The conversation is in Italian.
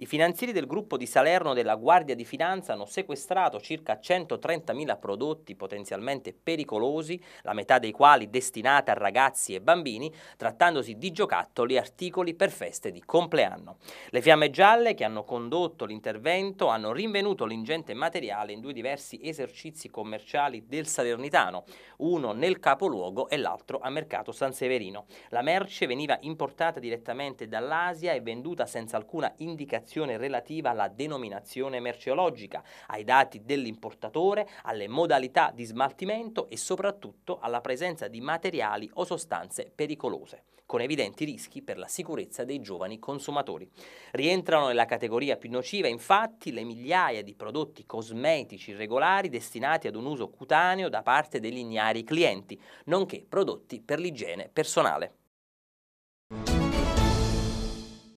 I finanzieri del gruppo di Salerno della Guardia di Finanza hanno sequestrato circa 130.000 prodotti potenzialmente pericolosi, la metà dei quali destinata a ragazzi e bambini, trattandosi di giocattoli e articoli per feste di compleanno. Le fiamme gialle che hanno condotto l'intervento hanno rinvenuto l'ingente materiale in due diversi esercizi commerciali del Salernitano, uno nel capoluogo e l'altro a Mercato San Severino. La merce veniva importata direttamente dall'Asia e venduta senza alcuna indicazione informazione relativa alla denominazione merceologica, ai dati dell'importatore, alle modalità di smaltimento e soprattutto alla presenza di materiali o sostanze pericolose, con evidenti rischi per la sicurezza dei giovani consumatori. Rientrano nella categoria più nociva infatti le migliaia di prodotti cosmetici regolari destinati ad un uso cutaneo da parte degli ignari clienti, nonché prodotti per l'igiene personale.